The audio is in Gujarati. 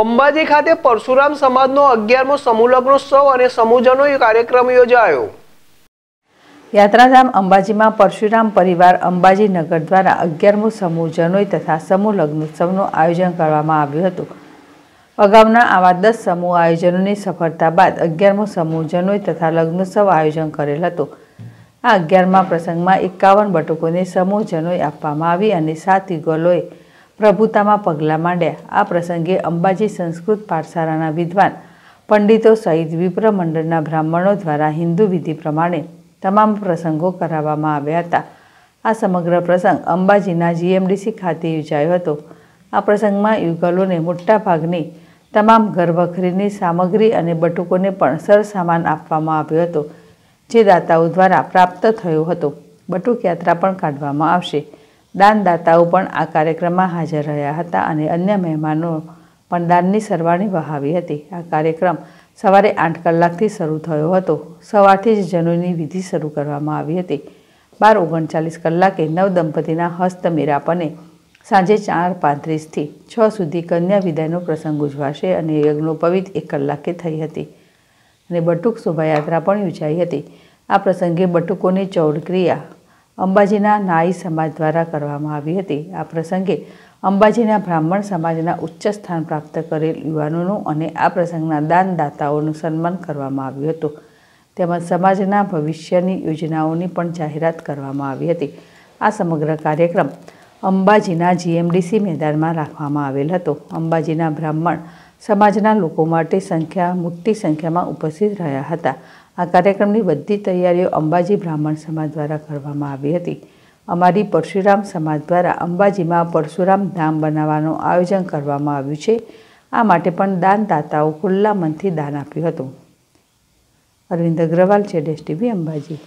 અંબાજી ખાતે પરશુરામ સમાજનો અગિયારમો સમૂહલગ્નોત્સવ અને સમૂહજનો કાર્યક્રમ યોજાયો યાત્રાધામ અંબાજીમાં પરશુરામ પરિવાર અંબાજી નગર દ્વારા અગિયારમો સમૂહ જનોઈ તથા સમૂહ લગ્નોત્સવનું આયોજન કરવામાં આવ્યું હતું અગાઉના આવા દસ સમૂહ આયોજનોની સફળતા બાદ અગિયારમો સમૂહ જનોઈ તથા લગ્નોત્સવ આયોજન કરેલ હતું આ અગિયારમા પ્રસંગમાં એકાવન બટુકોને સમૂહ જનોઈ આપવામાં આવી અને સાત ઇગોલોએ પ્રભુતામાં પગલાં માંડ્યા આ પ્રસંગે અંબાજી સંસ્કૃત પાઠશાળાના વિદ્વાન પંડિતો સહિત વિપ્ર મંડળના બ્રાહ્મણો દ્વારા હિન્દુ વિધિ પ્રમાણે તમામ પ્રસંગો કરાવવામાં આવ્યા હતા આ સમગ્ર પ્રસંગ અંબાજીના જીએમડીસી ખાતે યોજાયો હતો આ પ્રસંગમાં યુગલોને મોટાભાગની તમામ ઘરવખરીની સામગ્રી અને બટુકોને પણ સરસામાન આપવામાં આવ્યો હતો જે દાતાઓ દ્વારા પ્રાપ્ત થયો હતો બટુક યાત્રા પણ કાઢવામાં આવશે દાનદાતાઓ પણ આ કાર્યક્રમમાં હાજર રહ્યા હતા અને અન્ય મહેમાનો પણ દાનની સરવાણી વહાવી હતી આ કાર્યક્રમ સવારે આઠ કલાકથી શરૂ થયો હતો સવારથી જ જનોની વિધિ શરૂ કરવામાં આવી હતી બાર ઓગણચાલીસ કલાકે નવ દંપતીના હસ્ત મેરાપને સાંજે ચાર પાંત્રીસથી છ સુધી કન્યા વિદાયનો પ્રસંગ ઉજવાશે અને યજ્ઞોપવિત એક કલાકે થઈ હતી અને બટુક શોભાયાત્રા પણ યોજાઈ હતી આ પ્રસંગે બટુકોની ચૌડ ક્રિયા અંબાજીના નાઈ સમાજ દ્વારા કરવામાં આવી હતી આ પ્રસંગે અંબાજીના બ્રાહ્મણ સમાજના ઉચ્ચ સ્થાન પ્રાપ્ત કરેલ યુવાનોનું અને આ પ્રસંગના દાનદાતાઓનું સન્માન કરવામાં આવ્યું હતું તેમજ સમાજના ભવિષ્યની યોજનાઓની પણ જાહેરાત કરવામાં આવી હતી આ સમગ્ર કાર્યક્રમ અંબાજીના જીએમડીસી મેદાનમાં રાખવામાં આવેલ હતો અંબાજીના બ્રાહ્મણ સમાજના લોકો માટે સંખ્યા મોટી સંખ્યામાં ઉપસ્થિત રહ્યા હતા આ કાર્યક્રમની બધી તૈયારીઓ અંબાજી બ્રાહ્મણ સમાજ દ્વારા કરવામાં આવી હતી અમારી પરશુરામ સમાજ દ્વારા અંબાજીમાં પરશુરામ ધામ બનાવવાનું આયોજન કરવામાં આવ્યું છે આ માટે પણ દાનદાતાઓ ખુલ્લા મનથી દાન આપ્યું હતું અરવિંદ અગ્રવાલ છે ડેસ અંબાજી